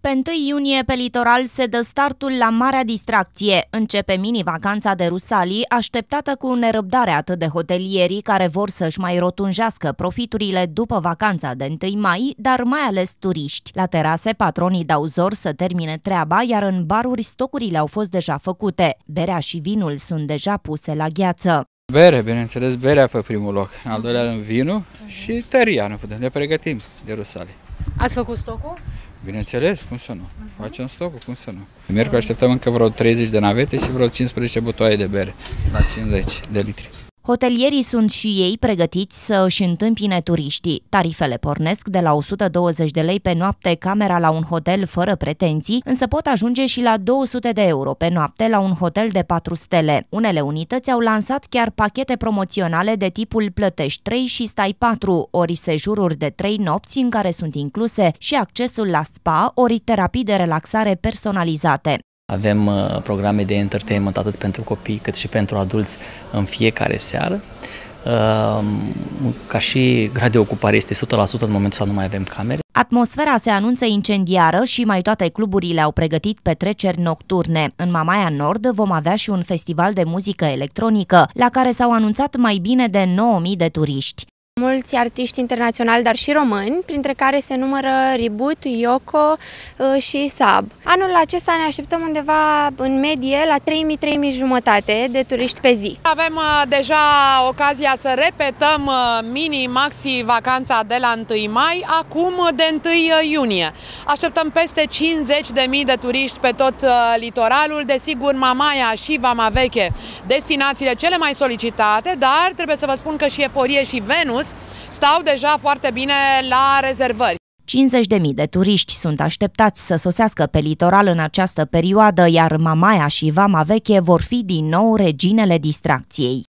Pe 1 iunie, pe litoral, se dă startul la Marea Distracție. Începe mini-vacanța de Rusalii, așteptată cu nerăbdare atât de hotelierii care vor să-și mai rotunjească profiturile după vacanța de 1 mai, dar mai ales turiști. La terase, patronii dau zor să termine treaba, iar în baruri stocurile au fost deja făcute. Berea și vinul sunt deja puse la gheață. Bere, bineînțeles, berea pe primul loc, în al doilea în vinul și tăria, nu putem, ne pregătim de Rusalii. Ați făcut stocul? Bineînțeles, cum să nu? Uh-huh. Facem stocul, cum să nu? Miercuri așteptăm încă vreo 30 de navete și vreo 15 butoaie de bere la 50 de litri. Hotelierii sunt și ei pregătiți să își întâmpine turiștii. Tarifele pornesc de la 120 de lei pe noapte camera la un hotel fără pretenții, însă pot ajunge și la 200 de euro pe noapte la un hotel de 4 stele. Unele unități au lansat chiar pachete promoționale de tipul plătești 3 și stai 4, ori sejururi de 3 nopți în care sunt incluse și accesul la spa, ori terapii de relaxare personalizate. Avem uh, programe de entertainment atât pentru copii cât și pentru adulți în fiecare seară. Uh, ca și grad de ocupare este 100% în momentul ăsta nu mai avem camere. Atmosfera se anunță incendiară și mai toate cluburile au pregătit petreceri nocturne. În Mamaia Nord vom avea și un festival de muzică electronică, la care s-au anunțat mai bine de 9.000 de turiști mulți artiști internaționali, dar și români, printre care se numără Ribut, Yoko uh, și Sab. Anul acesta ne așteptăm undeva în medie la 3.000-3.000 jumătate de turiști pe zi. Avem uh, deja ocazia să repetăm uh, mini-maxi vacanța de la 1 mai, acum de 1 iunie. Așteptăm peste 50.000 de turiști pe tot litoralul, desigur Mamaia și Vama Veche, destinațiile cele mai solicitate, dar trebuie să vă spun că și Eforie și Venus stau deja foarte bine la rezervări. 50.000 de turiști sunt așteptați să sosească pe litoral în această perioadă, iar Mamaia și Vama Veche vor fi din nou reginele distracției.